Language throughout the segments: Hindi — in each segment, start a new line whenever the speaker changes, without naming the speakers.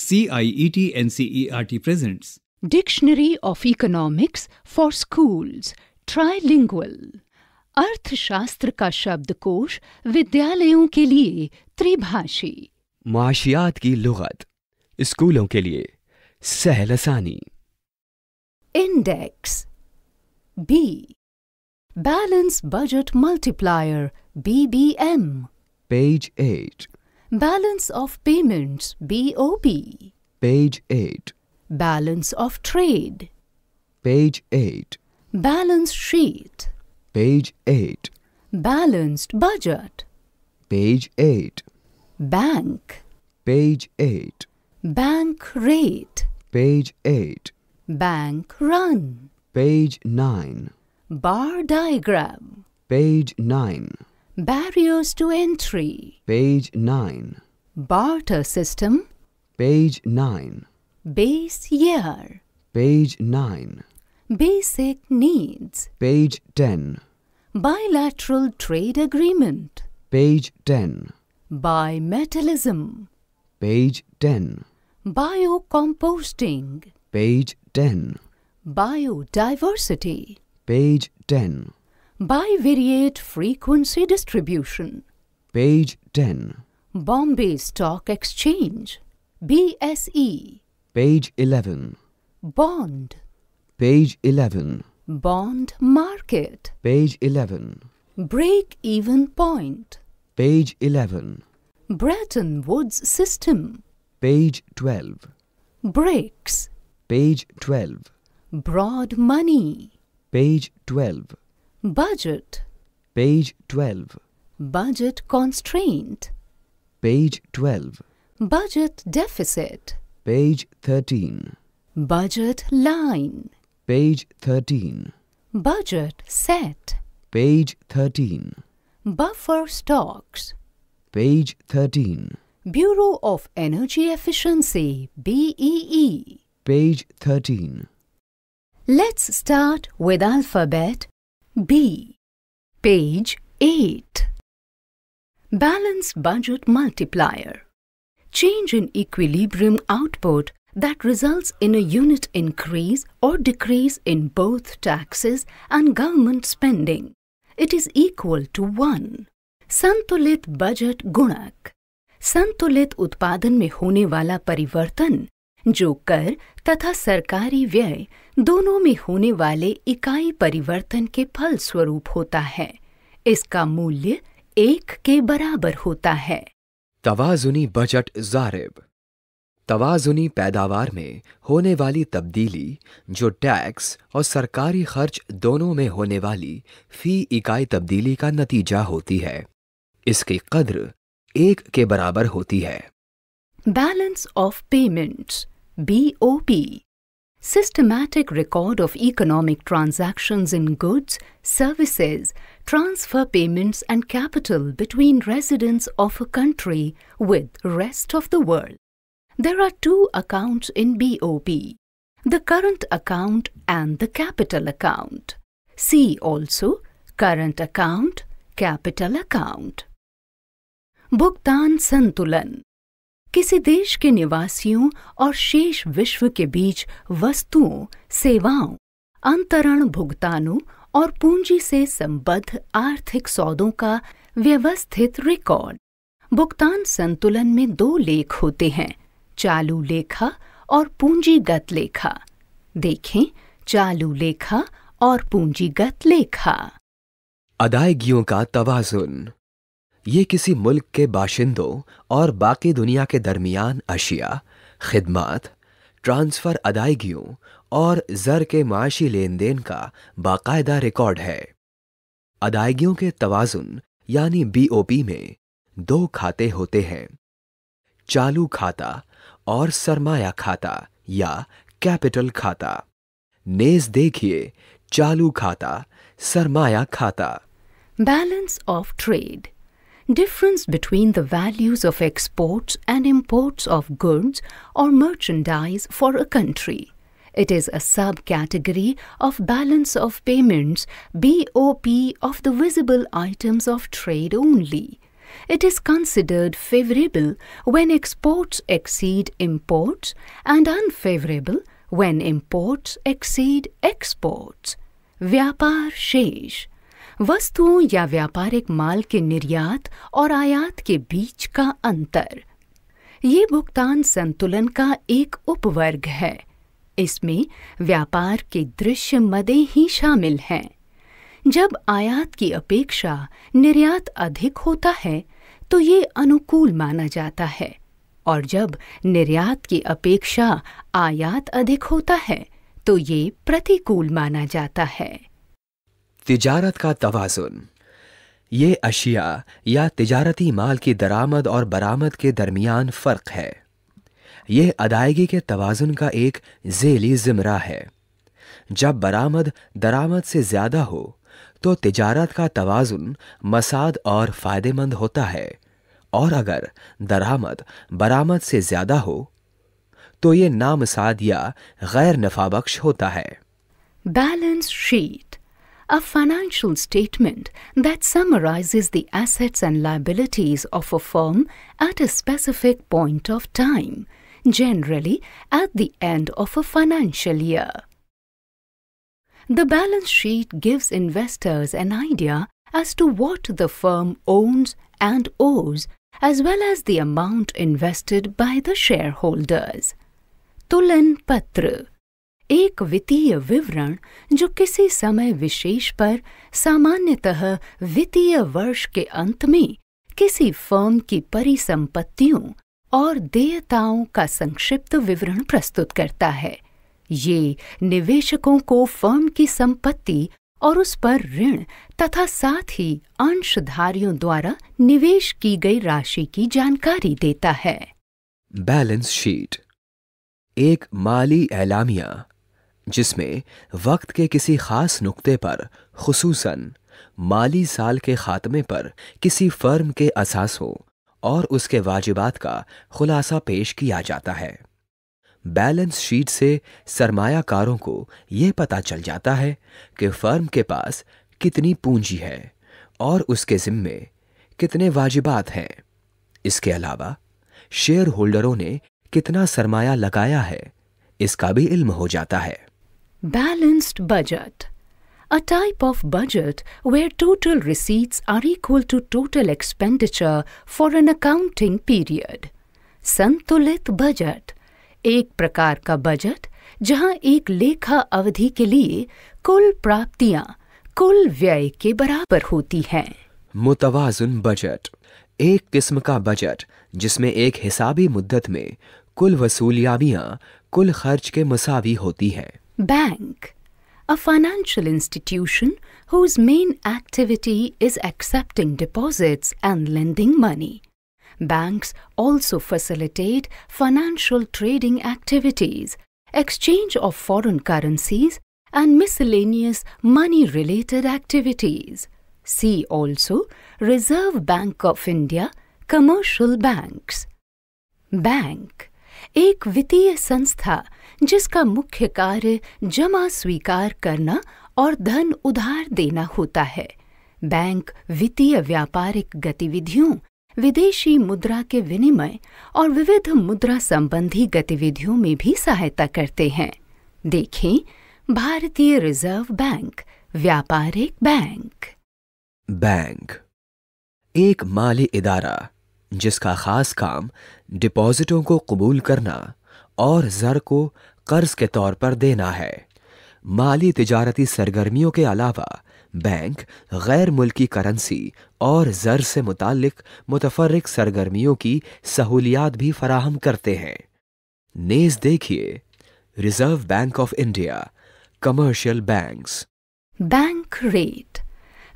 CIET NCERT presents
Dictionary of Economics for Schools Trilingual अर्थशास्त्र का शब्दकोश विद्यालयों के लिए त्रिभाषी
माशियात की लुगत स्कूलों के लिए सहलसानी
index B balance budget multiplier BBM page eight Balance of payments BOP Page 8 Balance of trade
Page 8
Balance sheet
Page 8
Balanced budget
Page 8
Bank
Page 8
Bank rate
Page 8
Bank run
Page 9
Bar diagram
Page 9
Barriers to entry.
Page 9. Barter system. Page 9.
Base year.
Page 9.
Basic needs.
Page 10.
Bilateral trade agreement. Page 10. Bimetallism.
Page 10.
Biocomposting.
Page 10.
Biodiversity.
Page 10.
Bivariate frequency distribution.
Page 10.
Bombay Stock Exchange. BSE.
Page 11.
Bond.
Page 11.
Bond market.
Page 11.
Break even point.
Page 11.
Bretton Woods system. Page 12. Breaks. Page 12. Broad money. Page 12. Budget. Page 12. Budget constraint.
Page 12.
Budget deficit.
Page 13.
Budget line.
Page 13.
Budget set.
Page 13.
Buffer stocks.
Page 13.
Bureau of Energy Efficiency, BEE. Page 13. Let's start with alphabet B. Page 8. Balance budget multiplier. Change in equilibrium output that results in a unit increase or decrease in both taxes and government spending. It is equal to 1. संतुलित बजट Gunak. संतुलित Utpadan में होने वाला परिवर्तन जो कर तथा सरकारी व्यय दोनों में होने वाले इकाई परिवर्तन के फल स्वरूप होता है इसका मूल्य एक के बराबर होता है
तवाजुनी बजट जारिब तवाजुनी पैदावार में होने वाली तब्दीली जो टैक्स और सरकारी खर्च दोनों में होने वाली फी इकाई तब्दीली का नतीजा होती है इसकी कद्र एक के बराबर होती है
balance of payments BOP Systematic record of economic transactions in goods, services, transfer payments and capital between residents of a country with rest of the world. There are two accounts in BOP, the current account and the capital account. See also current account, capital account. Bhuktan Santulan किसी देश के निवासियों और शेष विश्व के बीच वस्तुओं सेवाओं अंतरण भुगतानों और पूंजी से संबद्ध आर्थिक सौदों का व्यवस्थित रिकॉर्ड भुगतान संतुलन में दो लेख होते हैं चालू लेखा और पूंजीगत लेखा देखें चालू लेखा और पूंजीगत लेखा
अदायगियों का तवाजुन ये किसी मुल्क के बाशिंदों और बाकी दुनिया के दरमियान अशिया खिदमत ट्रांसफ़र अदायगियों और ज़र के माशी लेन देन का बाकायदा रिकॉर्ड है अदायगियों के तोज़ुन यानी बीओपी में दो खाते होते हैं चालू खाता और सरमाया खाता या कैपिटल खाता नेज देखिए चालू खाता सरमाया खाता
balance of trade difference between the values of exports and imports of goods or merchandise for a country. It is a subcategory of balance of payments BOP of the visible items of trade only. It is considered favorable when exports exceed imports and unfavorable when imports exceed exports. Vyapar Shesh वस्तुओं या व्यापारिक माल के निर्यात और आयात के बीच का अंतर ये भुगतान संतुलन का एक उपवर्ग है इसमें व्यापार के दृश्य मदे ही शामिल हैं जब आयात की अपेक्षा निर्यात अधिक होता है तो ये अनुकूल माना जाता है और जब निर्यात की अपेक्षा आयात अधिक होता है तो ये प्रतिकूल माना जाता है
तिजारत का तोज़ुन ये अशिया या तिजारती माल की दरामद और बरामद के दरमियान फ़र्क है यह अदायगी के तोज़ुन का एक जेली ज़िमरा है जब बरामद दरामद से ज़्यादा हो तो तिजारत का तोज़ुन मसाद और फ़ायदेमंद होता है और अगर दरामद बरामद से ज़्यादा हो तो ये नामसाद या गैर नफाबख्श होता है
balance sheet a financial statement that summarizes the assets and liabilities of a firm at a specific point of time, generally at the end of a financial year. The balance sheet gives investors an idea as to what the firm owns and owes, as well as the amount invested by the shareholders. Tulan Patra एक वित्तीय विवरण जो किसी समय विशेष पर सामान्यतः वित्तीय वर्ष के अंत में किसी फर्म की परिसंपत्तियों और देयताओं का संक्षिप्त विवरण प्रस्तुत करता है ये निवेशकों को फर्म की संपत्ति और उस पर ऋण तथा साथ ही अंशधारियों द्वारा निवेश की गई राशि की जानकारी देता है
बैलेंस शीट एक माली एलामिया जिसमें वक्त के किसी खास नुक्ते पर खसूस माली साल के खात्मे पर किसी फर्म के असासों और उसके वाजिबात का खुलासा पेश किया जाता है बैलेंस शीट से सरमायाकारों को यह पता चल जाता है कि फर्म के पास कितनी पूंजी है और उसके जिम्मे कितने वाजिबात हैं इसके अलावा शेयर होल्डरों ने कितना सरमाया लगाया है इसका भी इल्म हो जाता है
Balanced budget. A type of budget where total receipts are equal to total expenditure for an accounting period. संतुलित बजट एक प्रकार का बजट जहां एक लेखा अवधि के लिए कुल प्राप्तियां कुल व्यय के बराबर होती हैं
मुतवाजुन बजट एक किस्म का बजट जिसमें एक हिसाबी मुद्दत में कुल वसूलियाबियां कुल खर्च के मसावी होती हैं
Bank a financial institution whose main activity is accepting deposits and lending money. Banks also facilitate financial trading activities, exchange of foreign currencies, and miscellaneous money-related activities. See also Reserve Bank of India, Commercial Banks. Bank, एक वित्तीय संस्था जिसका मुख्य कार्य जमा स्वीकार करना और धन उधार देना होता है बैंक वित्तीय व्यापारिक गतिविधियों विदेशी मुद्रा के विनिमय और विविध मुद्रा संबंधी गतिविधियों में भी सहायता करते हैं देखें भारतीय रिजर्व बैंक व्यापारिक बैंक
बैंक एक माली इदारा जिसका खास काम डिपॉजिटों को कबूल करना और ज़र को कर्ज के तौर पर देना है माली तजारती सरगर्मियों के अलावा बैंक गैर मुल्की करेंसी और ज़र से मुतक मुतफरक सरगर्मियों की सहूलियात भी फराहम करते हैं नेज देखिए Reserve bank of India commercial banks
bank rate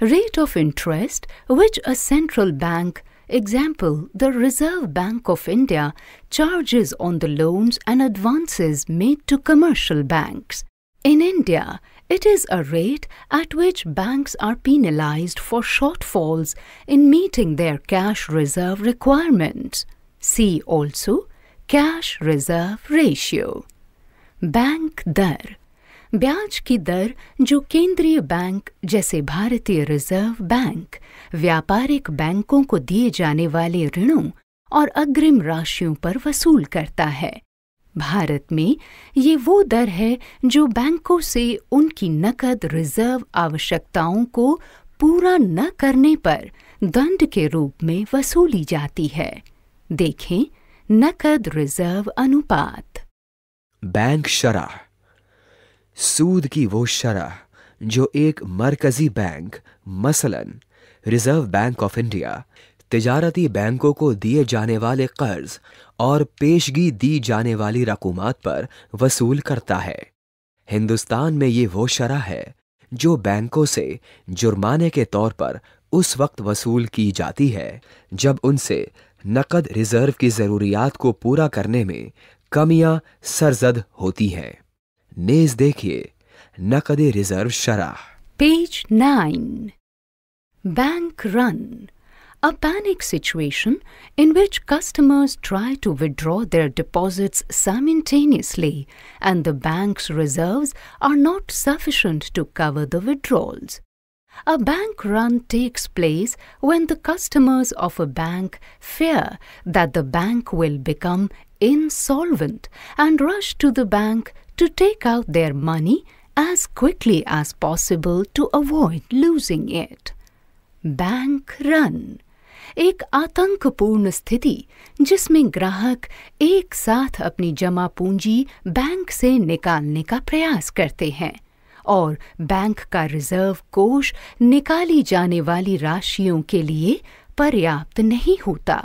rate of interest which a central bank Example, the Reserve Bank of India charges on the loans and advances made to commercial banks. In India, it is a rate at which banks are penalized for shortfalls in meeting their cash reserve requirements. See also Cash Reserve Ratio. Bank Dar ब्याज की दर जो केंद्रीय बैंक जैसे भारतीय रिजर्व बैंक व्यापारिक बैंकों को दिए जाने वाले ऋणों और अग्रिम राशियों पर वसूल करता है भारत में ये वो दर है जो बैंकों से उनकी नकद रिजर्व आवश्यकताओं को पूरा न करने पर दंड के रूप में वसूली जाती है देखें नकद रिजर्व अनुपात
बैंक शराह सूद की वो शरह जो एक मरकजी बैंक मसलन रिजर्व बैंक ऑफ इंडिया तजारती बैंकों को दिए जाने वाले कर्ज और पेशगी दी जाने वाली रकूमत पर वसूल करता है हिंदुस्तान में ये वो शरह है जो बैंकों से जुर्माने के तौर पर उस वक्त वसूल की जाती है जब उनसे नकद रिजर्व की ज़रूरियात को पूरा करने में कमियां सरजद होती हैं नेज देखिए नकद रिजर्व शराह
page nine bank run A panic situation in which customers try to withdraw their deposits simultaneously and the bank's reserves are not sufficient to cover the withdrawals. A bank run takes place when the customers of a bank fear that the bank will become insolvent and rush to the bank to take out their money as quickly as possible to avoid losing it. Bank run एक आतंकपूर्ण स्थिति जिसमें ग्राहक एक साथ अपनी जमा पूंजी बैंक से निकालने का प्रयास करते हैं और बैंक का रिजर्व कोष निकाली जाने वाली राशियों के लिए पर्याप्त नहीं होता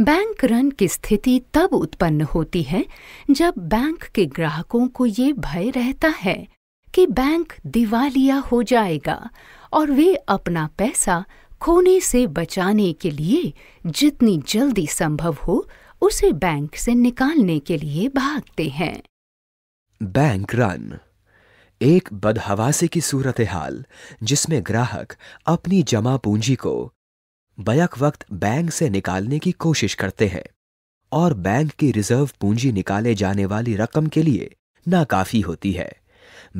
बैंक रन की स्थिति तब उत्पन्न होती है जब बैंक के ग्राहकों को ये भय रहता है कि बैंक दिवालिया हो जाएगा और वे अपना पैसा खोने से बचाने के लिए जितनी जल्दी संभव हो उसे बैंक से निकालने के लिए भागते हैं
बैंक रन एक बदहवासी की सूरत हाल जिसमें ग्राहक अपनी जमा पूंजी को बैक वक्त बैंक से निकालने की कोशिश करते हैं और बैंक की रिजर्व पूंजी निकाले जाने वाली रकम के लिए नाकाफी होती है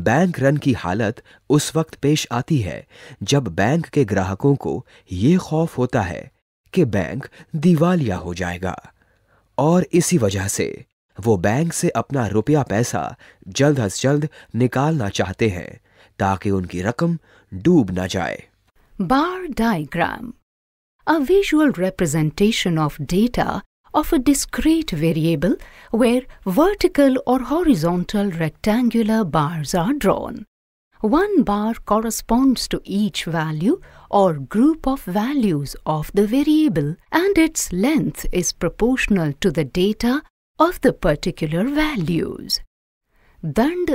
बैंक रन की हालत उस वक्त पेश आती है जब बैंक के ग्राहकों को ये खौफ होता है कि बैंक दिवालिया हो जाएगा और इसी वजह से वो बैंक से अपना रुपया पैसा जल्द अज जल्द निकालना चाहते हैं ताकि उनकी रकम डूब ना जाए
bar diagram a visual representation of data of a discrete variable where vertical or horizontal rectangular bars are drawn. One bar corresponds to each value or group of values of the variable and its length is proportional to the data of the particular values. दंड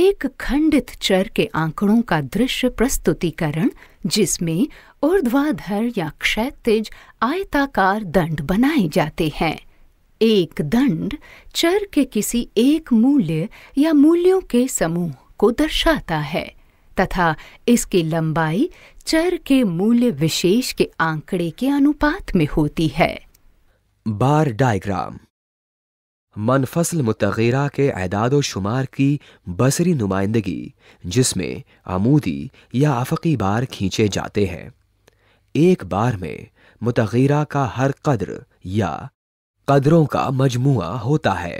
एक खंडित चर के आंकड़ों का दृश्य प्रस्तुतिकरण जिसमें ऊर्ध्वाधर या क्षैतिज आयताकार दंड बनाए जाते हैं एक दंड चर के किसी एक मूल्य या मूल्यों के समूह को दर्शाता है तथा इसकी लंबाई चर के मूल्य विशेष के आंकड़े के अनुपात में होती है
बार डायग्राम मनफसल मुतगेरा के एदाद शुमार की बसरी नुमाइंदगी जिसमें आमूदी या आफकी बार खींचे जाते हैं एक बार में मुतगीरा का हर कदर या कदरों का मजमुआ होता है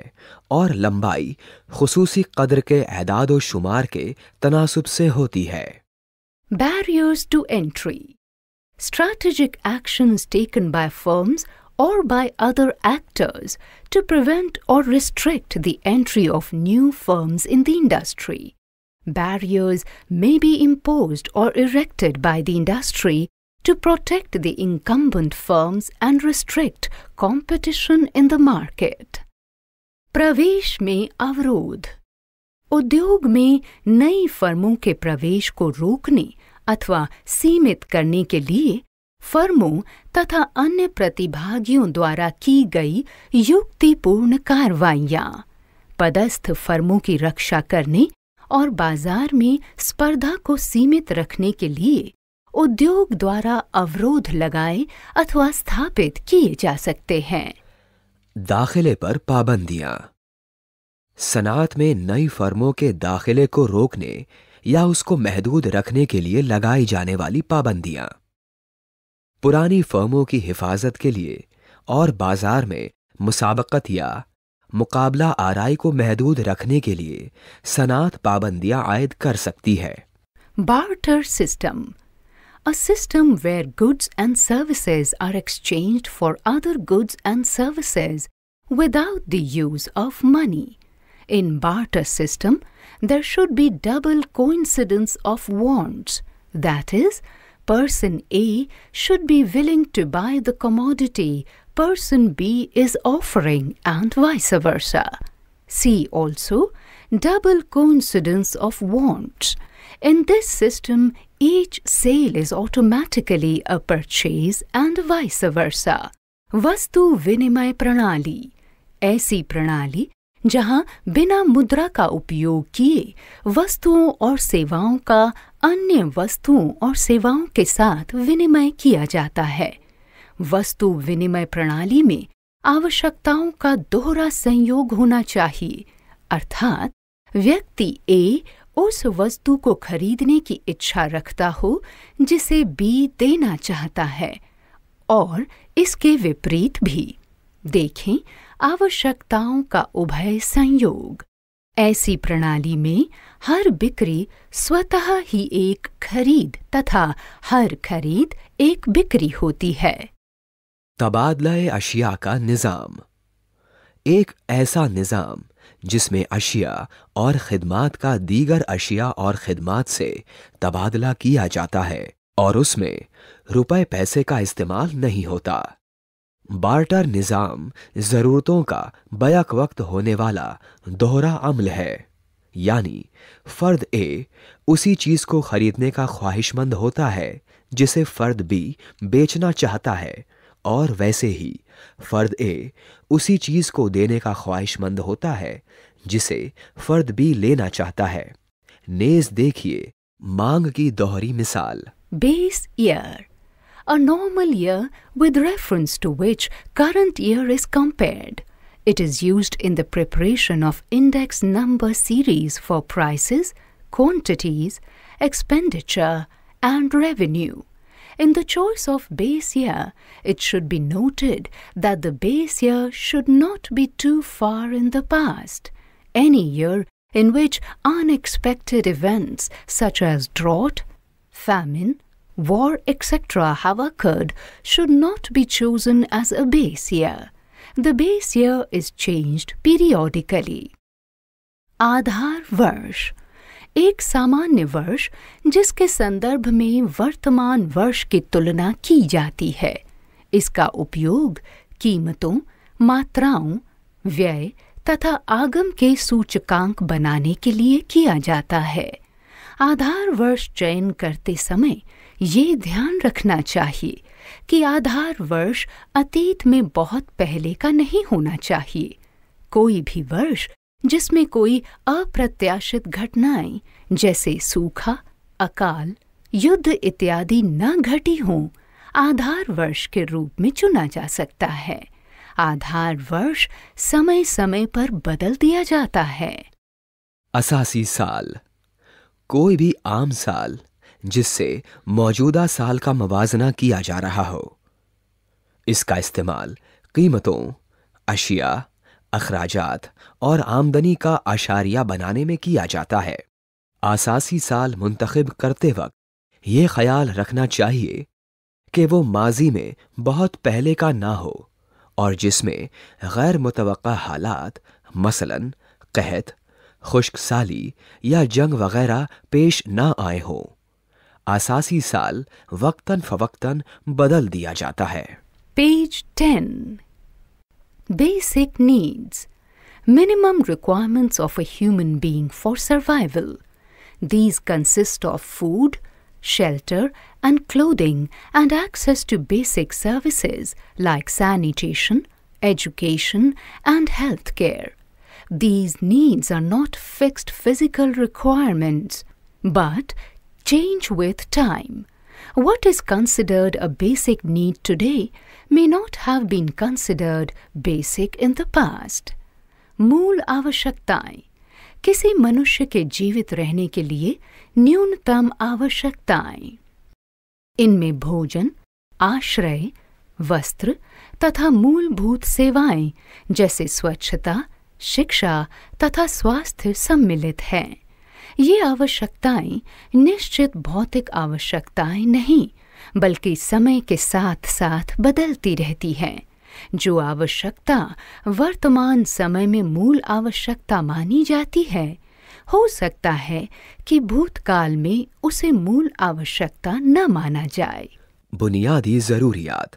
और लंबाई खसूसी कदर के एदाद शुमार के तनासब से होती है
barriers to entry strategic action taken by firms or by other actors to prevent or restrict the entry of new firms in the industry barriers may be imposed or erected by the industry to protect the incumbent firms and restrict competition in the market. प्रवेश में अवरोध उद्योग में नई फर्मों के प्रवेश को रोकने अथवा सीमित करने के लिए फर्मों तथा अन्य प्रतिभागियों द्वारा की गई युक्तिपूर्ण कार्रवाइयां पदस्थ फर्मों की रक्षा करने और बाजार में स्पर्धा को सीमित रखने के लिए उद्योग द्वारा अवरोध लगाए अथवा स्थापित किए जा सकते हैं
दाखिले पर पाबंदियां सनात में नई फर्मों के दाखिले को रोकने या उसको महदूद रखने के लिए लगाई जाने वाली पाबंदियां पुरानी फर्मों की हिफाजत के लिए और बाजार में मुसाबकत या मुकाबला आराई को महदूद रखने के लिए सनात पाबंदियां आयद कर सकती है
barter system a system where goods and services are exchanged for other goods and services without the use of money. In barter system, there should be double coincidence of wants. That is, person A should be willing to buy the commodity person B is offering and vice versa. See also double coincidence of wants. In this system, each sale is automatically a purchase and vice versa. वस्तु विनिमय प्रणाली ऐसी प्रणाली जहां बिना मुद्रा का उपयोग किए वस्तुओं और सेवाओं का अन्य वस्तुओं और सेवाओं के साथ विनिमय किया जाता है वस्तु विनिमय प्रणाली में आवश्यकताओं का दोहरा संयोग होना चाहिए अर्थात व्यक्ति ए उस वस्तु को खरीदने की इच्छा रखता हो जिसे बी देना चाहता है और इसके विपरीत भी देखें आवश्यकताओं का उभय संयोग ऐसी प्रणाली में हर बिक्री स्वतः ही एक खरीद तथा हर खरीद एक बिक्री होती है
तबादला अशिया का निज़ाम एक ऐसा निज़ाम जिसमें अशिया और खिदमात का दीगर अशिया और खिदमात से तबादला किया जाता है और उसमें रुपए पैसे का इस्तेमाल नहीं होता बार्टर निज़ाम ज़रूरतों का बैक वक्त होने वाला दोहरा अमल है यानी फ़र्द ए उसी चीज़ को ख़रीदने का ख्वाहिशमंद होता है जिसे फ़र्द बी बेचना चाहता है और वैसे ही फर्द ए उसी चीज को देने का ख्वाहिशमंद होता है जिसे फर्द बी लेना चाहता है नेज देखिए मांग की दोहरी मिसाल
base year a normal year with reference to which current year is compared it is use in the preparation of index number series for prices quantities expenditure and revenue In the choice of base year, it should be noted that the base year should not be too far in the past. Any year in which unexpected events such as drought, famine, war, etc. have occurred should not be chosen as a base year. The base year is changed periodically. Aadhar Varsh एक सामान्य वर्ष जिसके संदर्भ में वर्तमान वर्ष की तुलना की जाती है इसका उपयोग कीमतों मात्राओं व्यय तथा आगम के सूचकांक बनाने के लिए किया जाता है आधार वर्ष चयन करते समय ये ध्यान रखना चाहिए कि आधार वर्ष अतीत में बहुत पहले का नहीं होना चाहिए कोई भी वर्ष जिसमें कोई अप्रत्याशित घटनाएं जैसे सूखा अकाल युद्ध इत्यादि न घटी हों आधार वर्ष के रूप में चुना जा सकता है आधार वर्ष समय समय पर बदल दिया जाता है
असासी साल कोई भी आम साल जिससे मौजूदा साल का मवाजना किया जा रहा हो इसका इस्तेमाल कीमतों अशिया अखराजात और आमदनी का आशारिया बनाने में किया जाता है आसासी साल मुंतखब करते वक्त ये ख्याल रखना चाहिए कि वो माजी में बहुत पहले का ना हो और जिसमें गैर मुतव हालात मसलन कहत खुश्क साली या जंग वगैरह पेश ना आए हों आसासी साल वक्तन फवक्तन बदल दिया जाता है
page ten basic needs, minimum requirements of a human being for survival. These consist of food, shelter and clothing and access to basic services like sanitation, education and health care. These needs are not fixed physical requirements but change with time. what is considered a basic need today may not have been considered basic in the past. मूल आवश्यकताएं किसी मनुष्य के जीवित रहने के लिए न्यूनतम आवश्यकताएं इनमें भोजन आश्रय वस्त्र तथा मूलभूत सेवाएं जैसे स्वच्छता शिक्षा तथा स्वास्थ्य सम्मिलित हैं ये आवश्यकताएं निश्चित भौतिक आवश्यकताएं नहीं बल्कि समय के साथ साथ बदलती रहती हैं जो आवश्यकता वर्तमान समय में मूल आवश्यकता मानी जाती है हो सकता है कि भूतकाल में उसे मूल आवश्यकता न माना जाए
बुनियादी ज़रूरियात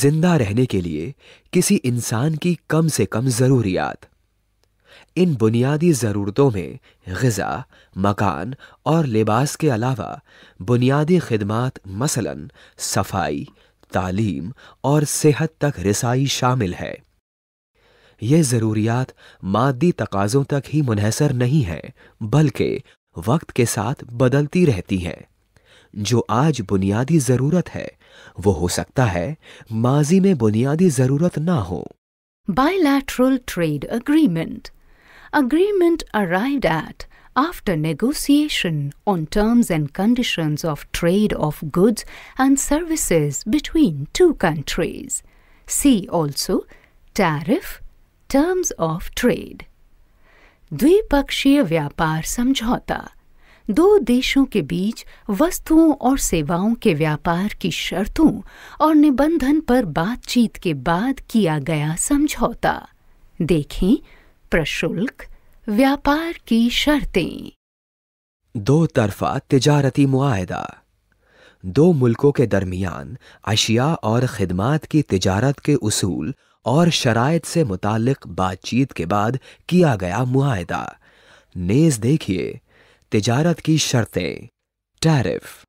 जिंदा रहने के लिए किसी इंसान की कम से कम ज़रूरियात इन बुनियादी ज़रूरतों में गज़ा मकान और लिबास के अलावा बुनियादी खदमात मसलन सफाई तालीम और सेहत तक रसाई शामिल है ये ज़रूरियात मादी तकाज़ों तक ही मुनहसर नहीं है बल्कि वक्त के साथ बदलती रहती हैं जो आज बुनियादी ज़रूरत है वो हो सकता है माजी में बुनियादी ज़रूरत ना हो
bilateral trade agreement agreement arrived at after negotiation on terms and conditions of trade of goods and services between two countries. See also Tariff, Terms of Trade. Dvipakshiya Vyapar Samjhota दो देशों के बीच वस्तुओं और सेवाओं के व्यापार की शर्तों और निबंधन पर बातचीत के बाद किया गया समझौता देखें प्रशुल्क व्यापार की शर्तें
दो तरफा तिजारती मुआदा दो मुल्कों के दरमियान अशिया और खिदमात की तिजारत के उसूल और शराइ से मुतक बातचीत के बाद किया गया मुआदा नेज देखिए तिजारत की शर्तें tariff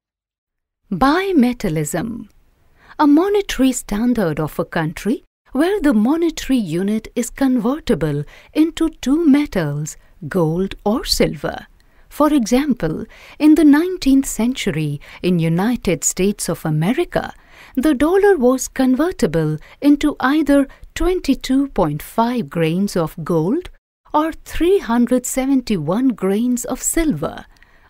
bimetallism monetary standard of a country where the monetary unit is convertible into two metals, gold or silver. For example, in the 19th century in United States of America, the dollar was convertible into either 22.5 grains of gold or 371 grains of silver.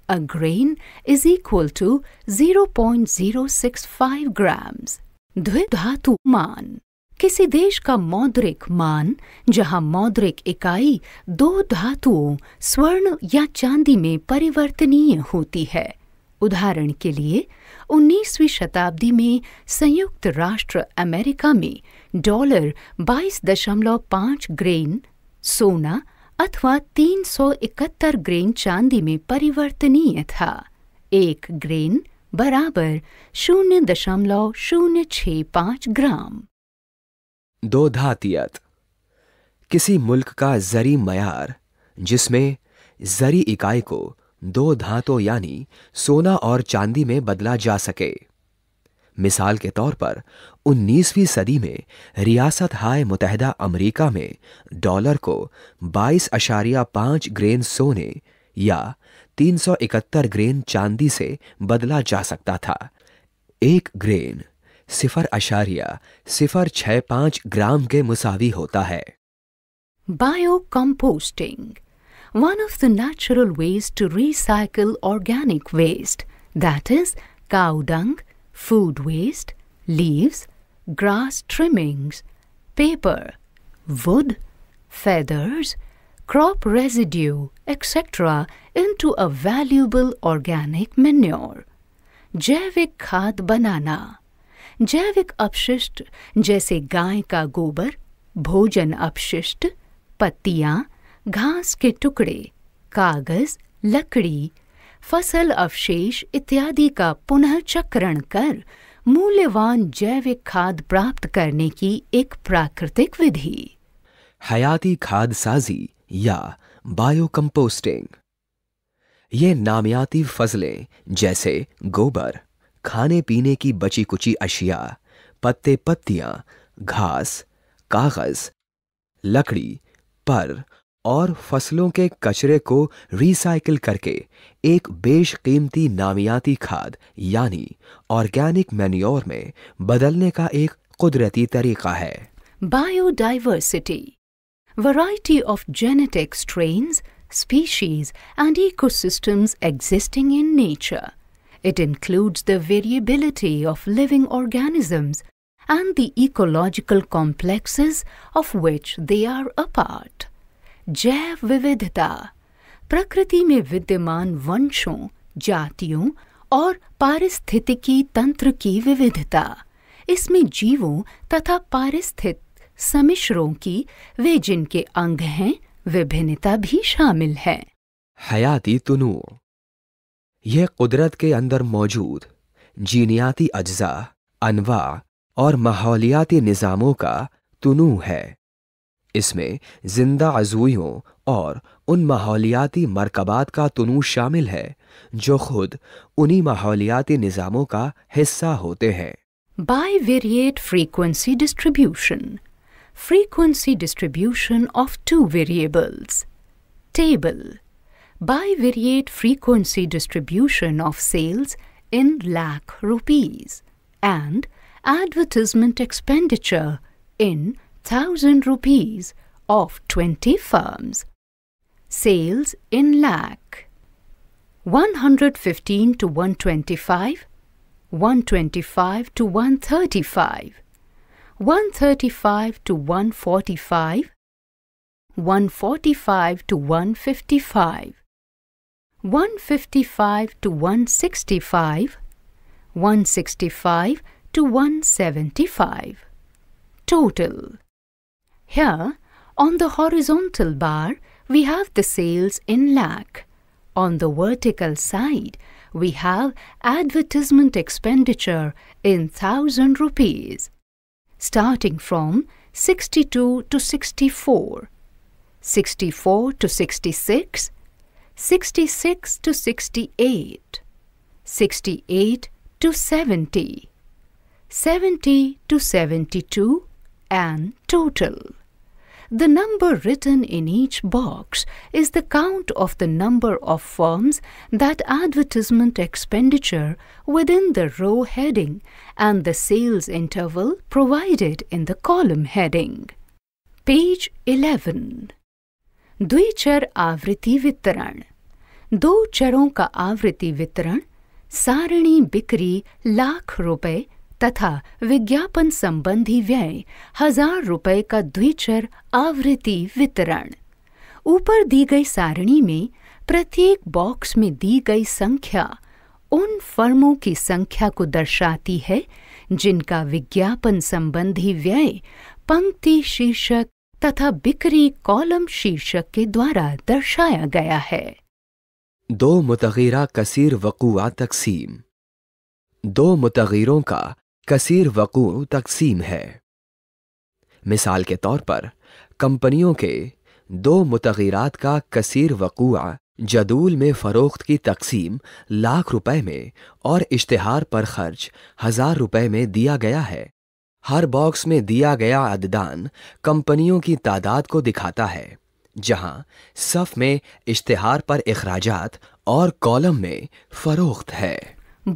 A grain is equal to 0.065 grams. Dvidhatu man किसी देश का मौद्रिक मान जहां मौद्रिक इकाई दो धातुओं स्वर्ण या चांदी में परिवर्तनीय होती है उदाहरण के लिए 19वीं शताब्दी में संयुक्त राष्ट्र अमेरिका में डॉलर 22.5 ग्रेन सोना अथवा 371 ग्रेन चांदी में परिवर्तनीय था एक ग्रेन बराबर शून्य दशमलव शून्य छः पाँच ग्राम
दो धातियत किसी मुल्क का जरी मैार जिसमें जरी इकाई को दो धातों यानी सोना और चांदी में बदला जा सके मिसाल के तौर पर 19वीं सदी में रियासत हाय मुतहदा अमेरिका में डॉलर को बाईस अशारिया पांच ग्रेन सोने या 371 ग्रेन चांदी से बदला जा सकता था एक ग्रेन सिफर अशारिया सिफर छह पांच ग्राम के मुसावी होता है
bio composting one of the natural waste to recycle organic waste that is cow dung food waste leaves grass trimmings paper wood feathers crop residue et cetera into a valuable organic manure जैविक खाद बनाना जैविक अपशिष्ट जैसे गाय का गोबर भोजन अपशिष्ट पत्तियां घास के टुकड़े कागज लकड़ी फसल अवशेष इत्यादि का पुनः चक्रण कर मूल्यवान जैविक खाद प्राप्त करने की एक प्राकृतिक विधि
हयाती खाद साजी या कंपोस्टिंग ये नामियाती फसलें जैसे गोबर खाने पीने की बची कुची अशिया पत्ते पत्तियां घास कागज लकड़ी पर और फसलों के कचरे को रिसाइकिल करके एक बेशकीमती नामियाती खाद यानी ऑर्गेनिक मैन्योर में बदलने का एक कुदरती तरीका है
biodiversity variety of genetic strains, species and ecosystems existing in nature It includes the variability of living organisms and the ecological complexes of which they are a part. जैव विविधता प्रकृति में विद्यमान वंशों जातियों और पारिस्थितिकी तंत्र की विविधता इसमें जीवों तथा पारिस्थित समिश्रों की वे जिनके अंग हैं विभिन्नता भी शामिल है
हयाती तनूर यह कुदरत के अंदर मौजूद जीनियाती अज्जा अनवा और माहौलियाती निज़ामों का तनु है इसमें जिंदा अजूयों और उन माहौलियाती मरकबात का तनु शामिल है जो खुद उन्हीं माहौलियाती निज़ामों का हिस्सा होते हैं
by variate frequency distribution frequency distribution of two variables table bivariate frequency distribution of sales in lakh rupees and advertisement expenditure in thousand rupees of 20 firms. Sales in lakh 115 to 125, 125 to 135, 135 to 145, 145 to 155. 155 to 165, 165 to 175. Total. Here, on the horizontal bar, we have the sales in lakh. On the vertical side, we have advertisement expenditure in thousand rupees, starting from 62 to 64, 64 to 66, 66 to 68, 68 to 70, 70 to 72, and total. The number written in each box is the count of the number of firms that advertisement expenditure within the row heading and the sales interval provided in the column heading. Page 11 द्विचर आवृत्ति वितरण दो चरों का आवृत्ति वितरण सारणी बिक्री लाख रुपए तथा विज्ञापन संबंधी व्यय हजार रुपए का द्विचर आवृत्ति वितरण ऊपर दी गई सारणी में प्रत्येक बॉक्स में दी गई संख्या उन फर्मों की संख्या को दर्शाती है जिनका विज्ञापन संबंधी व्यय पंक्ति शीर्षक तथा बिक्री कॉलम शीर्षक के द्वारा दर्शाया गया है
दो मुतगीरा कसीर वक़ुआ तकसीम दो मुतगीरों का कसीर वक़ू तकसीम है मिसाल के तौर पर कंपनियों के दो मुतगीरात का कसीर वक़ुआ जदूल में फ़रोख्त की तकसीम लाख रुपए में और इश्तहार पर खर्च हज़ार रुपए में दिया गया है हर बॉक्स में दिया गया अददान कंपनियों की तादाद को दिखाता है जहां सफ में इश्तहार पर अखराजात और कॉलम में फरोख्त
है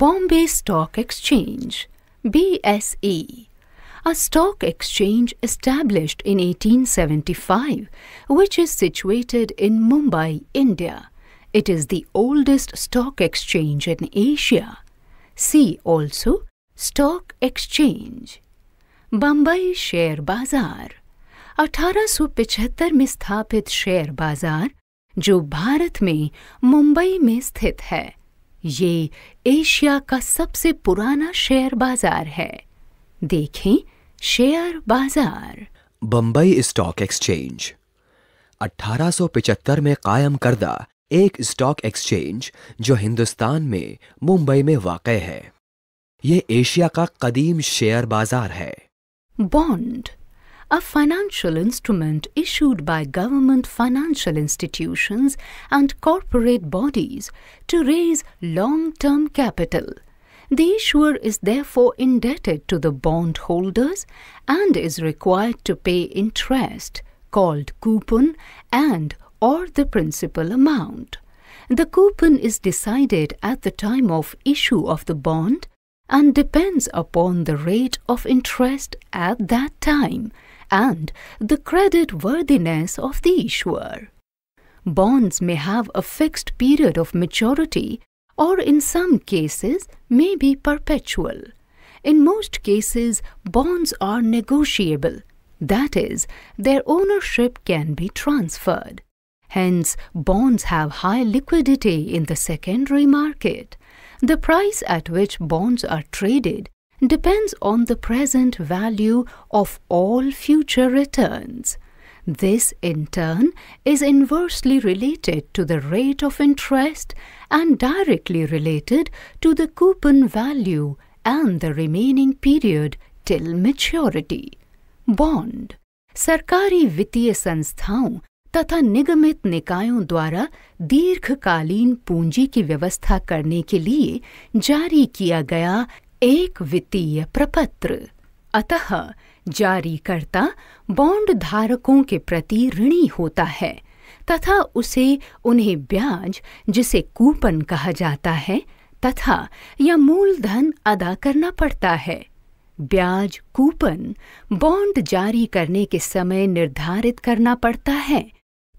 Bombay stock exchange B S E a stock exchange established in 1875, which is situated in Mumbai, India. It is the oldest stock exchange in Asia. See also Stock Exchange. Bombay share बाजार अठारह में स्थापित शेयर बाजार जो भारत में मुंबई में स्थित है ये एशिया का सबसे पुराना शेयर बाजार है देखें शेयर बाजार
बम्बई स्टॉक एक्सचेंज 1875 में कायम करदा एक स्टॉक एक्सचेंज जो हिंदुस्तान में मुंबई में वाक़ है ये एशिया का कदीम शेयर बाजार है
Bond a financial instrument issued by government financial institutions and corporate bodies to raise long-term capital. The issuer is therefore indebted to the bondholders and is required to pay interest, called coupon, and or the principal amount. The coupon is decided at the time of issue of the bond and depends upon the rate of interest at that time and the credit worthiness of the issuer. Bonds may have a fixed period of maturity or in some cases may be perpetual. In most cases, bonds are negotiable, that is, their ownership can be transferred. Hence, bonds have high liquidity in the secondary market the price at which bonds are traded depends on the present value of all future returns. This, in turn, is inversely related to the rate of interest and directly related to the coupon value and the remaining period till maturity. Bond Sarkari वित्तीय तथा निगमित निकायों द्वारा दीर्घकालीन पूंजी की व्यवस्था करने के लिए जारी किया गया एक वित्तीय प्रपत्र अतः जारीकर्ता बॉन्ड धारकों के प्रति ऋणी होता है तथा उसे उन्हें ब्याज जिसे कूपन कहा जाता है तथा या मूलधन अदा करना पड़ता है ब्याज कूपन बॉन्ड जारी करने के समय निर्धारित करना पड़ता है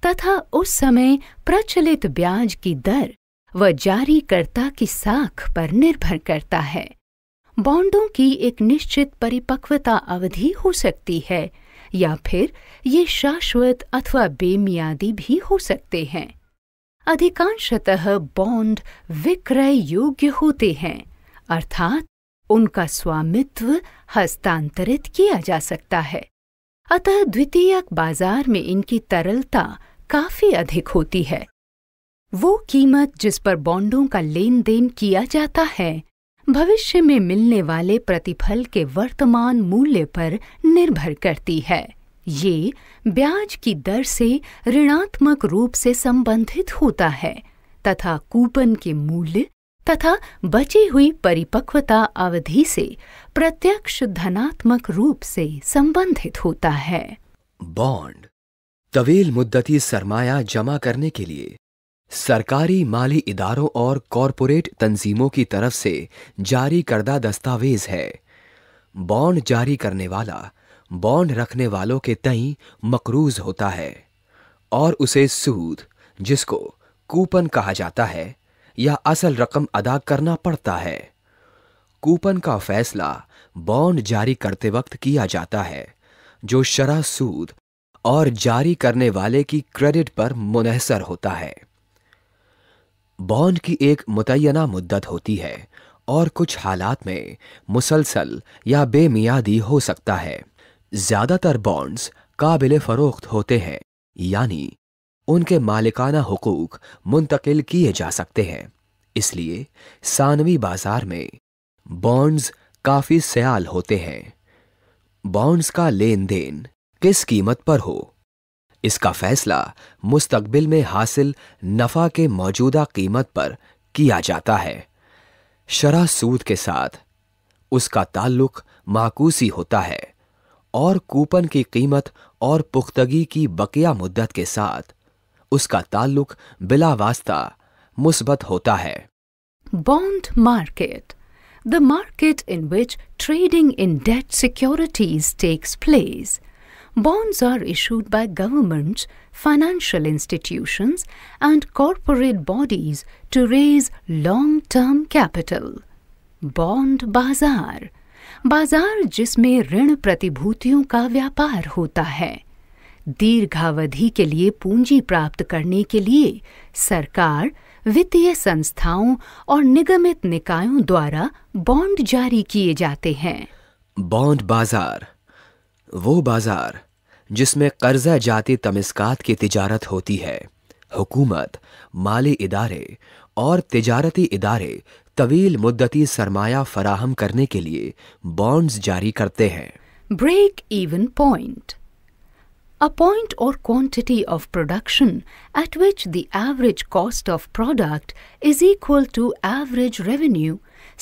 तथा उस समय प्रचलित ब्याज की दर व जारीकर्ता की साख पर निर्भर करता है बॉन्डों की एक निश्चित परिपक्वता अवधि हो सकती है या फिर ये शाश्वत अथवा बेमियादी भी हो सकते हैं अधिकांशतः बॉन्ड विक्रय योग्य होते हैं अर्थात उनका स्वामित्व हस्तांतरित किया जा सकता है अतः द्वितीयक बाजार में इनकी तरलता काफी अधिक होती है वो कीमत जिस पर बॉन्डों का लेन देन किया जाता है भविष्य में मिलने वाले प्रतिफल के वर्तमान मूल्य पर निर्भर करती है ये ब्याज की दर से ऋणात्मक रूप से संबंधित होता है तथा कूपन के मूल्य तथा बची हुई परिपक्वता अवधि से प्रत्यक्ष धनात्मक रूप से संबंधित होता है
बॉन्ड तवील मुद्दती सरमाया जमा करने के लिए सरकारी माली इदारों और कॉरपोरेट तंजीमों की तरफ से जारी करदा दस्तावेज है बॉन्ड जारी करने वाला बॉन्ड रखने वालों के तई मकरूज होता है और उसे सूद जिसको कूपन कहा जाता है या असल रकम अदा करना पड़ता है कूपन का फैसला बॉन्ड जारी करते वक्त किया जाता है जो शरा सूद और जारी करने वाले की क्रेडिट पर मुनहसर होता है बॉन्ड की एक मुतना मुद्दत होती है और कुछ हालात में मुसलसल या बेमियादी हो सकता है ज़्यादातर बॉन्ड्स काबिल फ़रोख्त होते हैं यानी उनके मालिकाना हकूक मुंतकिल किए जा सकते हैं इसलिए सानवी बाजार में बॉन्ड्स काफ़ी सयाल होते हैं बॉन्ड्स का लेन देन किस कीमत पर हो इसका फैसला मुस्तकबिल में हासिल नफा के मौजूदा कीमत पर किया जाता है शरा सूद के साथ उसका ताल्लुक माकूसी होता है और कूपन की कीमत और पुख्तगी की बकिया मुद्दत के साथ उसका ताल्लुक बिला वास्ता मुस्बत होता है
bond market the market in which trading in debt securities takes place bonds are issued by governments, financial institutions and corporate bodies to raise long-term capital. Bond बाजार बाजार जिसमें ऋण प्रतिभूतियों का व्यापार होता है दीर्घावधि के लिए पूंजी प्राप्त करने के लिए सरकार वित्तीय संस्थाओं और निगमित निकायों द्वारा बॉन्ड जारी किए जाते हैं
बॉन्ड बाजार वो बाजार जिसमें कर्जा जाती तमिस्कात की तिजारत होती है हुकूमत माली इदारे और तिजारती इदारे तवील मुद्दती सरमाया फराहम करने के लिए बॉन्ड्स जारी करते हैं
break even point A point or quantity of production at which the average cost of product is equal to average revenue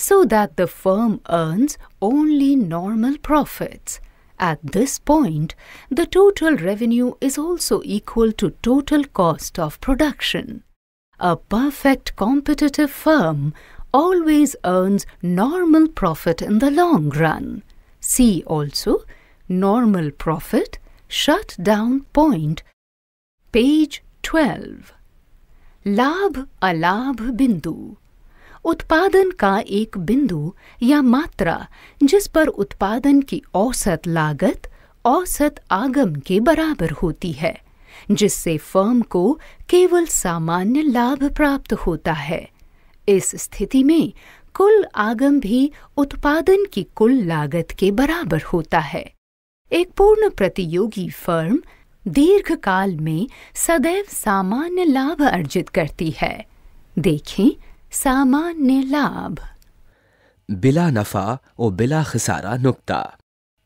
so that the firm earns only normal profits. At this point, the total revenue is also equal to total cost of production. A perfect competitive firm always earns normal profit in the long run. See also Normal Profit Shut Down Point, page 12. lab alab Bindu उत्पादन का एक बिंदु या मात्रा जिस पर उत्पादन की औसत लागत औसत आगम के बराबर होती है जिससे फर्म को केवल सामान्य लाभ प्राप्त होता है इस स्थिति में कुल आगम भी उत्पादन की कुल लागत के बराबर होता है एक पूर्ण प्रतियोगी फर्म दीर्घकाल में सदैव सामान्य लाभ अर्जित करती है देखें सामान्य लाभ
बिला नफा और बिला खसारा नुकता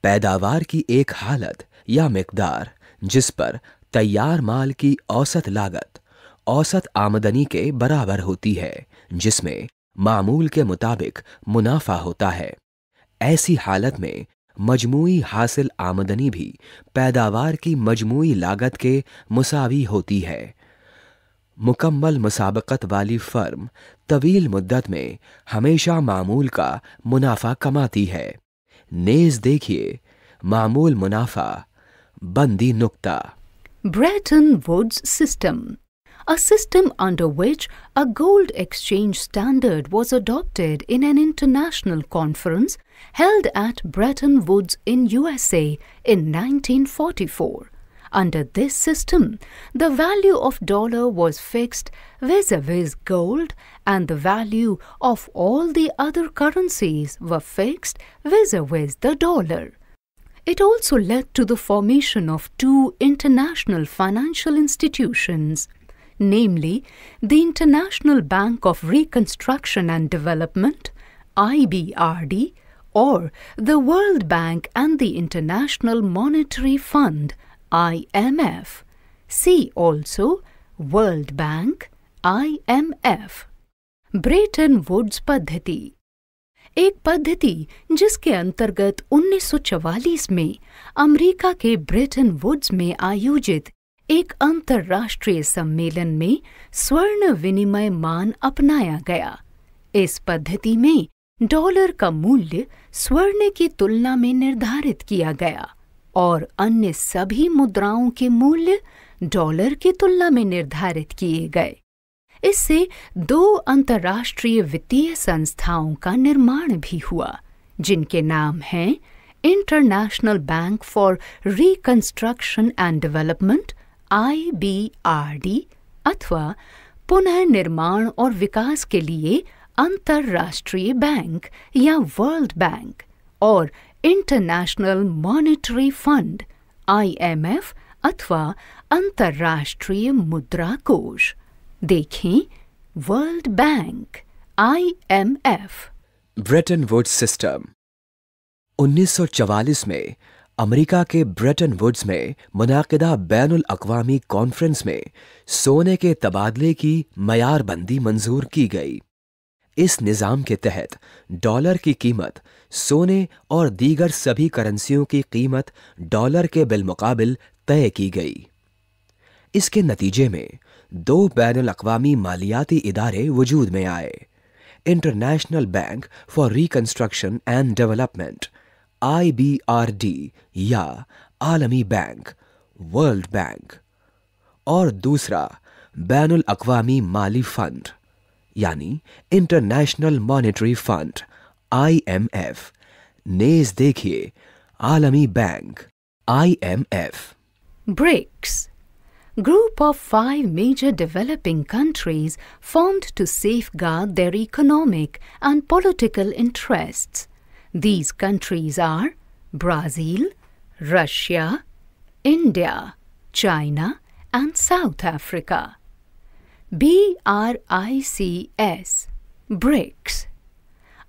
पैदावार की एक हालत या मकदार जिस पर तैयार माल की औसत लागत औसत आमदनी के बराबर होती है जिसमें मामूल के मुताबिक मुनाफा होता है ऐसी हालत में मजमू हासिल आमदनी भी पैदावार की मजमू लागत के मुसावी होती है मुकम्मल मुसाबकत वाली फर्म तवील मुद्दत में हमेशा मामूल का मुनाफा कमाती है नेज देखिए मामूल मुनाफा बंदी नुक्ता
Bretton Woods system a system under which a gold exchange standard was adopted in an international conference held at Bretton Woods in USA in 1944 Under this system, the value of dollar was fixed vis-a-vis gold and the value of all the other currencies were fixed vis a -vis the dollar. It also led to the formation of two international financial institutions, namely the International Bank of Reconstruction and Development, IBRD, or the World Bank and the International Monetary Fund, IMF. See also World Bank, IMF. Bretton Woods पद्धति एक पद्धति जिसके अंतर्गत 1944 में अमेरिका के ब्रिटेन वुड्स में आयोजित एक अंतर्राष्ट्रीय सम्मेलन में स्वर्ण विनिमय मान अपनाया गया इस पद्धति में डॉलर का मूल्य स्वर्ण की तुलना में निर्धारित किया गया और अन्य सभी मुद्राओं के मूल्य डॉलर की तुलना में निर्धारित किए गए इससे दो अंतर्राष्ट्रीय वित्तीय संस्थाओं का निर्माण भी हुआ जिनके नाम हैं international bank for reconstruction and development IBRD अथवा पुनर्निर्माण और विकास के लिए अंतर्राष्ट्रीय बैंक या वर्ल्ड बैंक और इंटरनेशनल मॉनेटरी फंड आईएमएफ अथवा अंतर्राष्ट्रीय मुद्रा कोष देखें world bank IMF
Bretton Woods system 1944 में अमेरिका के ब्रेटन वुड्स में मुनदा बैन अवी कॉन्फ्रेंस में सोने के तबादले की मैारबंदी मंजूर की गई इस निज़ाम के तहत डॉलर की कीमत सोने और दीगर सभी करेंसियों की कीमत डॉलर के बिलमुकाबिल तय की गई इसके नतीजे में दो बैन अवी मालियाती इदारे वजूद में आए international bank for reconstruction and development IBRD या आलमी बैंक वर्ल्ड बैंक और दूसरा बैन अवी माली फंड यानी इंटरनेशनल मॉनेटरी फंड आईएमएफ नेज देखिए आलमी bank IMF
BRICS Group of five major developing countries formed to safeguard their economic and political interests. These countries are Brazil, Russia, India, China, and South Africa. B R I C S BRICS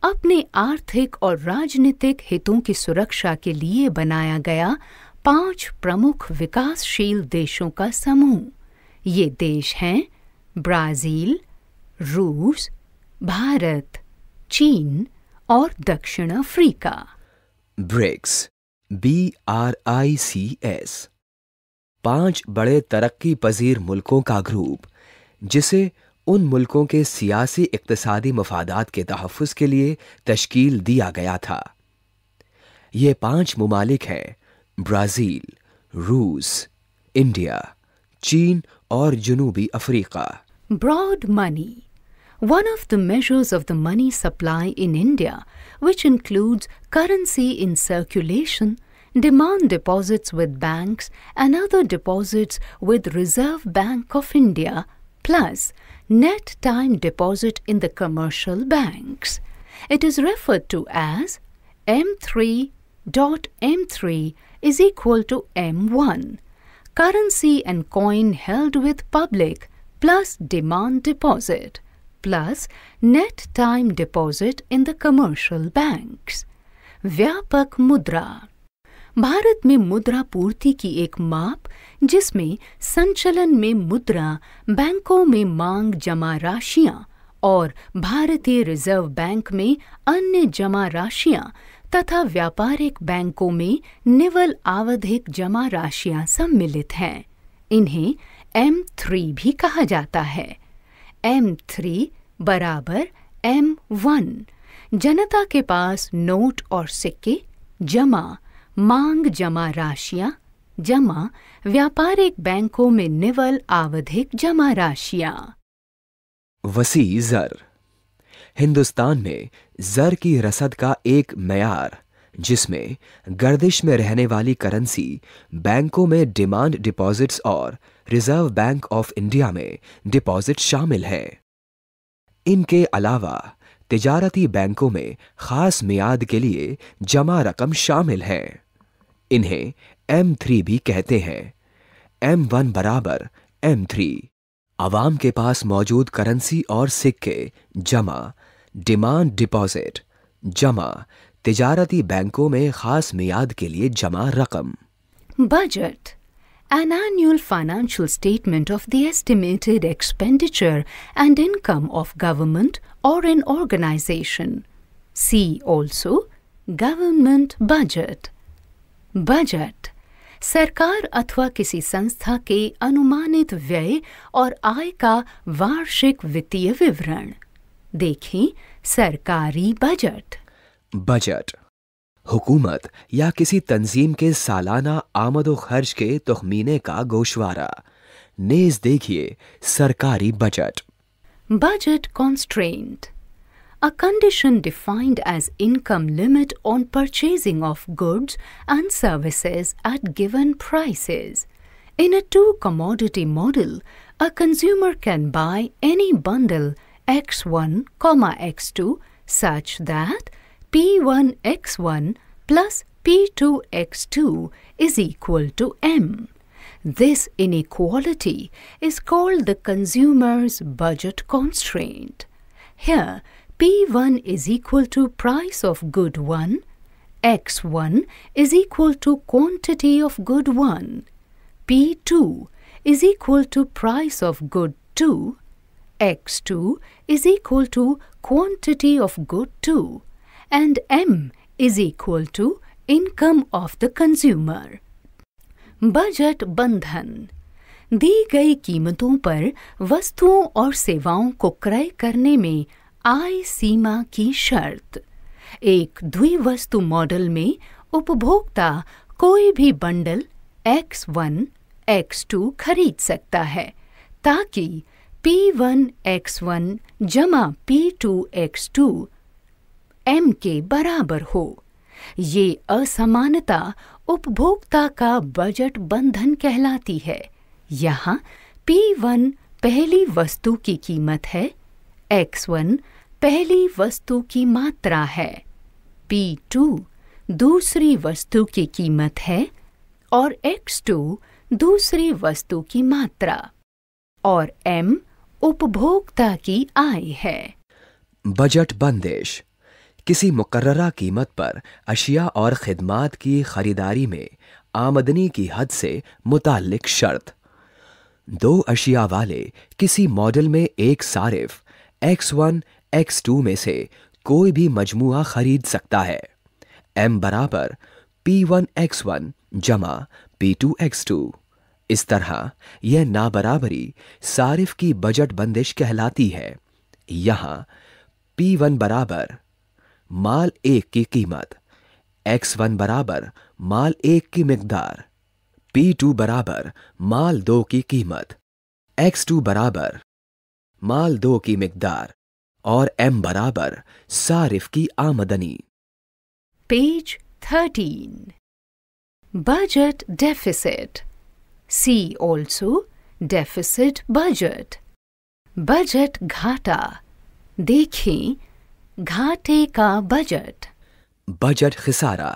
अपने आर्थिक और राजनीतिक हितों की सुरक्षा के लिए बनाया गया पांच प्रमुख विकासशील देशों का समूह ये देश हैं ब्राज़ील रूस भारत चीन और दक्षिण Africa
BRICS B R I C S पांच बड़े तरक्की पजीर मुल्कों का ग्रुप जिसे उन मुल्कों के सियासी इकतसादी मफादात के तहफ़ के लिए तश्कील दिया गया था ये पांच ममालिक हैं ब्राज़ील रूस इंडिया चीन और जनूबी Africa
broad money One of the measures of the money supply in India, which includes currency in circulation, demand deposits with banks, and other deposits with Reserve Bank of India, plus net time deposit in the commercial banks. It is referred to as M3 dot M3 is equal to M1, currency and coin held with public plus demand deposit plus net time deposit in the commercial banks. Vyapak Mudra Bharat में मुद्रा पूर्ति की एक माप जिसमें संचलन में मुद्रा बैंकों में मांग जमा राशियां और भारतीय रिजर्व बैंक में अन्य जमा राशियां तथा व्यापारिक बैंकों में निवल आवधिक जमा राशियां सम्मिलित हैं इन्हें एम थ्री भी कहा जाता है एम थ्री बराबर एम वन जनता के पास नोट और सिक्के जमा मांग जमा राशियां जमा व्यापारिक बैंकों में निवल आवधिक जमा राशियां
वसी जर हिंदुस्तान में जर की रसद का एक मैार जिसमें गर्दिश में रहने वाली करेंसी बैंकों में डिमांड डिपॉजिट्स और रिजर्व बैंक ऑफ इंडिया में डिपॉजिट शामिल है इनके अलावा तिजारती बैंकों में खास मियाद के लिए जमा रकम शामिल है इन्हें एम थ्री भी कहते हैं एम वन बराबर एम थ्री आवाम के पास मौजूद करेंसी और सिक्के जमा डिमांड डिपॉजिट जमा तिजारती बैंकों में खास मियाद के लिए जमा रकम
budget an annual financial statement of the estimated expenditure and income of government or an organization. See also Government Budget. Budget. सरकार अथवा किसी संस्था के अनुमानित व्यय और आय का वार्षिक वित्तीय विवरण देखें सरकारी बजट
बजट हुकूमत या किसी तंजीम के सालाना आमदो खर्च के तखमीने का गोशवारा नेज देखिए
सरकारी budget budget constraint a condition defined as income limit on purchasing of goods and services at given prices in a two commodity model a consumer can buy any bundle x one comma x two such that P1x1 plus P2x2 is equal to M. This inequality is called the consumer's budget constraint. Here, P1 is equal to price of good 1, X1 is equal to quantity of good 1, P2 is equal to price of good 2, X2 is equal to quantity of good 2 and M is equal to income of the consumer. Budget बंधन दी गई कीमतों पर वस्तुओं और सेवाओं को क्रय करने में आय सीमा की शर्त एक द्विवस्तु मॉडल में उपभोक्ता कोई भी बंडल X1, X2 खरीद सकता है ताकि P1X1 जमा P2X2 एम के बराबर हो ये असमानता उपभोक्ता का बजट बंधन कहलाती है यहाँ पी वन पहली वस्तु की कीमत है एक्स वन पहली वस्तु की मात्रा है पी टू दूसरी वस्तु की कीमत है और एक्स टू दूसरी वस्तु की मात्रा और एम उपभोक्ता की आय है
बजट बंदेश किसी मुकर्रा कीमत पर अशिया और खदमात की ख़रीदारी में आमदनी की हद से मुतालिक शर्त दो अशिया वाले किसी मॉडल में एक सारिफ एक्स वन एक्स टू में से कोई भी मजमू खरीद सकता है एम बराबर पी वन एक्स वन जमा पी टू एक्स टू इस तरह यह नाबराबरी सारिफ की बजट बंदिश कहलाती है यहाँ वन बराबर माल एक की कीमत एक्स वन बराबर माल एक की मकदार पी टू बराबर माल दो की कीमत एक्स टू बराबर माल दो की मकदार और एम बराबर सारिफ की आमदनी
page thirteen budget deficit see also deficit budget budget घाटा देखें घाटे का बजट
बजट खिसारा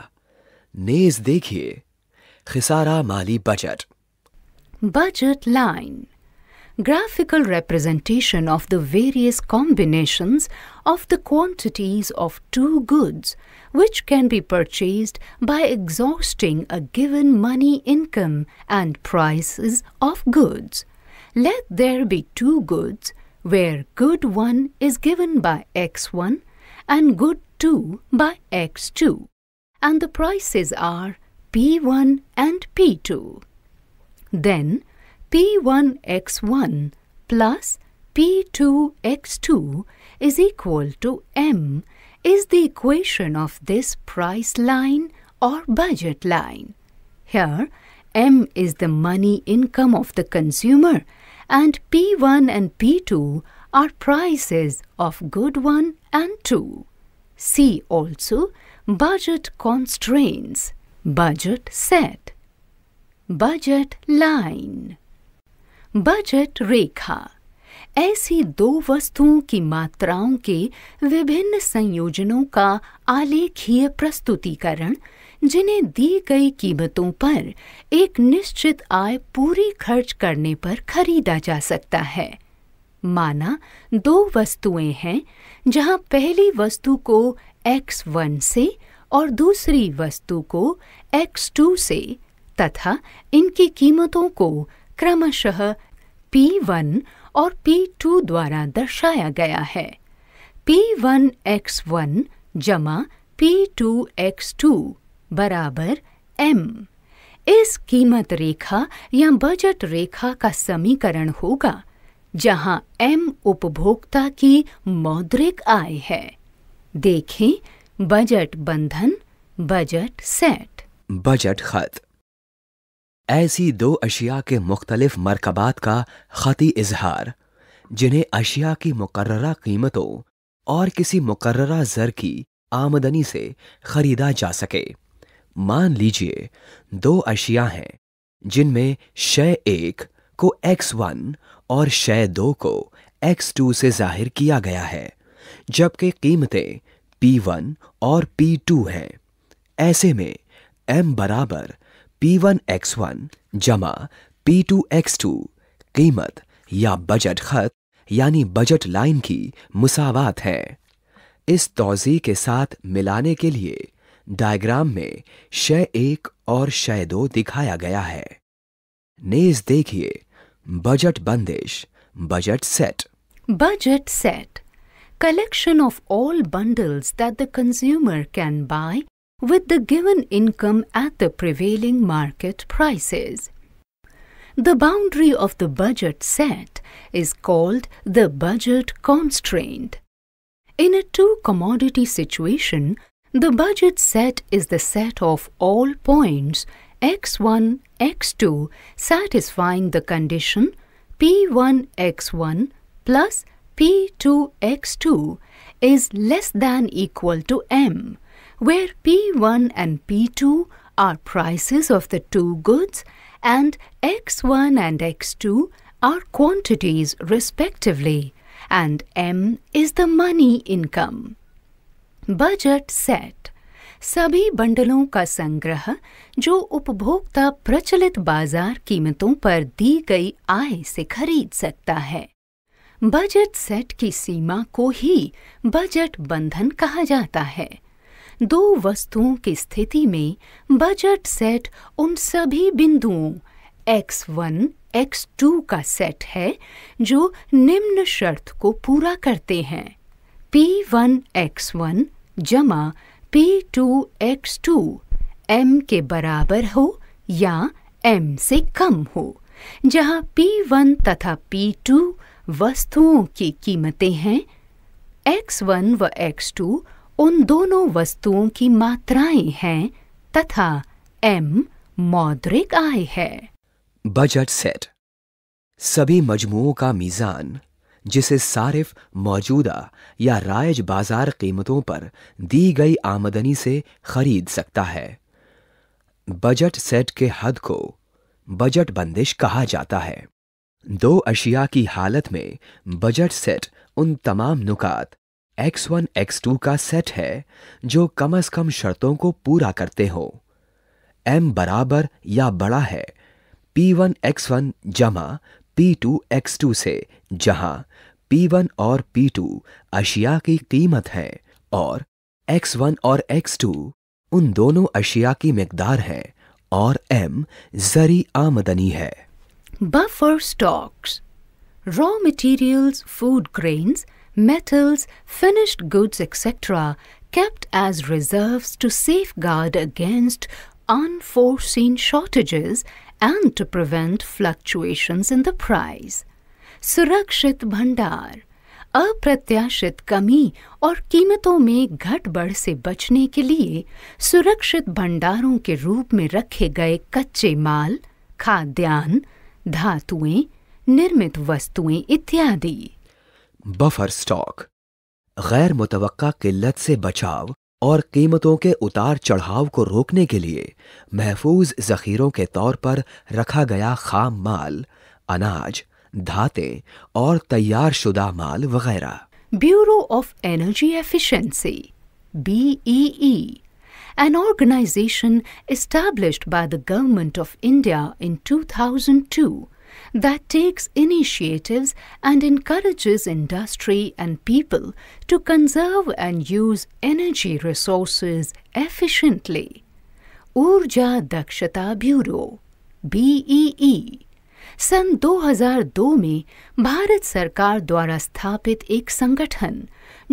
नेज देखिए खिसारा माली budget
budget line graphical representation of the various combinations of the quantities of two goods which can be purchased by exhausting a given money income and prices of goods. Let there be two goods where good 1 is given by x1 and good 2 by x2. And the prices are P1 and P2. Then P1x1 plus P2x2 is equal to M is the equation of this price line or budget line. Here, M is the money income of the consumer and P1 and P2 are prices of good one and two. See also budget constraints, budget set, budget line, budget रेखा ऐसी दो वस्तुओं की मात्राओं के विभिन्न संयोजनों का आलेखीय प्रस्तुतिकरण जिन्हें दी गई कीमतों पर एक निश्चित आय पूरी खर्च करने पर खरीदा जा सकता है माना दो वस्तुएं हैं जहां पहली वस्तु को x1 से और दूसरी वस्तु को x2 से तथा इनकी कीमतों को क्रमशः P1 और P2 द्वारा दर्शाया गया है P1 x1 जमा P2 x2 बराबर m इस कीमत रेखा या बजट रेखा का समीकरण होगा जहां एम उपभोक्ता की मौद्रिक आय है देखें बजट बंधन बजट सेट
बजट खत ऐसी दो अशिया के मुख्तलिफ मरकबात का खती इजहार जिन्हें अशिया की मुकर्रा कीमतों और किसी मुकर्रा जर की आमदनी से खरीदा जा सके मान लीजिए दो अशिया हैं जिनमें शय एक को एक्स वन और शय दो को एक्स टू से जाहिर किया गया है जबकि कीमतें पी वन और पी टू हैं ऐसे में एम बराबर पी वन एक्स वन जमा पी टू एक्स टू कीमत या बजट खत यानी बजट लाइन की मुसावात है इस तोजी के साथ मिलाने के लिए डायग्राम में शय एक और शय दो दिखाया गया है नेज देखिए Budget Bandesh, Budget Set.
Budget Set. Collection of all bundles that the consumer can buy with the given income at the prevailing market prices. The boundary of the budget set is called the budget constraint. In a two-commodity situation, the budget set is the set of all points x1, x2 satisfying the condition p1, x1 plus p2, x2 is less than equal to m, where p1 and p2 are prices of the two goods and x1 and x2 are quantities respectively and m is the money income. Budget set सभी बंडलों का संग्रह जो उपभोक्ता प्रचलित बाजार कीमतों पर दी गई आय से खरीद सकता है बजट सेट की सीमा को ही बजट बंधन कहा जाता है दो वस्तुओं की स्थिति में बजट सेट उन सभी बिंदुओं एक्स वन एक्स टू का सेट है जो निम्न शर्त को पूरा करते हैं पी वन एक्स वन जमा टू एक्स टू एम के बराबर हो या एम से कम हो जहाँ पी वन तथा पी टू वस्तुओं की कीमतें हैं एक्स वन व एक्स टू उन दोनों वस्तुओं की मात्राएं हैं तथा एम मौद्रिक आय है
बजट सेट सभी मजमुओं का मीज़ान जिसे सारिफ मौजूदा या रायज बाजार कीमतों पर दी गई आमदनी से खरीद सकता है बजट सेट के हद को बजट बंदिश कहा जाता है दो अशिया की हालत में बजट सेट उन तमाम नुकात एक्स वन एक्स टू का सेट है जो कम अज कम शर्तों को पूरा करते हो एम बराबर या बड़ा है पी वन एक्स वन जमा पी टू एक्स टू से जहां वन और पी टू अशिया की कीमत है और X1 और X2 उन दोनों अशिया की मकदार है और M जरी आमदनी है
buffer stocks raw materials food grains metals finished goods etcetera as reserve to safeguard against unforeseen shortages and to prevent fluctuations in the price. सुरक्षित भंडार अप्रत्याशित कमी और कीमतों में घटबढ़ से बचने के लिए सुरक्षित भंडारों के रूप में रखे गए कच्चे माल खाद्यान्न धातुएं निर्मित वस्तुएं इत्यादि
बफर स्टॉक गैर मुतव किल्लत से बचाव और कीमतों के उतार चढ़ाव को रोकने के लिए महफूज जखीरों के तौर पर रखा गया खाम माल अनाज धाते और तैयार शुदा माल वगैरह
bureau of energy efficiency BEE an organisation established by the government of India in 2002 that takes initiatives and encourages industry and people to conserve and use energy resources efficiently. Urja Dakshata Bureau BEE सन 2002 में भारत सरकार द्वारा स्थापित एक संगठन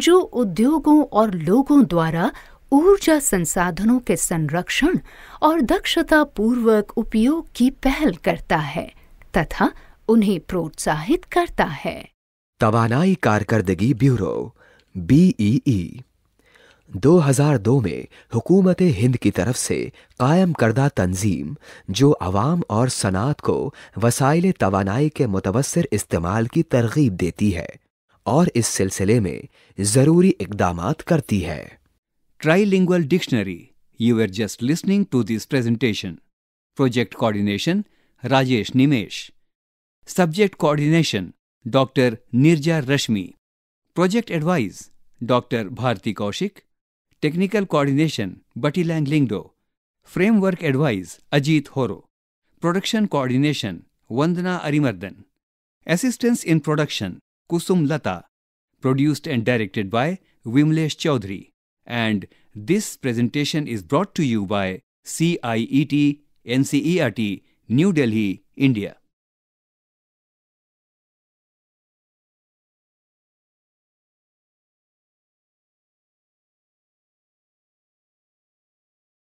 जो उद्योगों और लोगों द्वारा ऊर्जा संसाधनों के संरक्षण और दक्षता पूर्वक उपयोग की पहल करता है तथा उन्हें प्रोत्साहित करता है
तवानाई कारकर्दगी ब्यूरो बीईई 2002 e e। में हुकूमत हिंद की तरफ से कायम करदा तंजीम जो अवाम और सनात को वसाइल तवानाई के मुतवसर इस्तेमाल की तरगीब देती है और इस सिलसिले में ज़रूरी इकदाम करती है trilingual dictionary you are just listening to this presentation project coordination Rajesh Nimesh subject coordination doctor Nirja Rashmi project advise doctor Bharati Kaushik technical coordination Batilang Lingdoh framework advise Ajit Horo production coordination Vandana Arimardan assistance in production Kusum Lata produced and directed by Vimlesh Chaudhary and this presentation is brought to you by C I E T N C E R T New Delhi, India.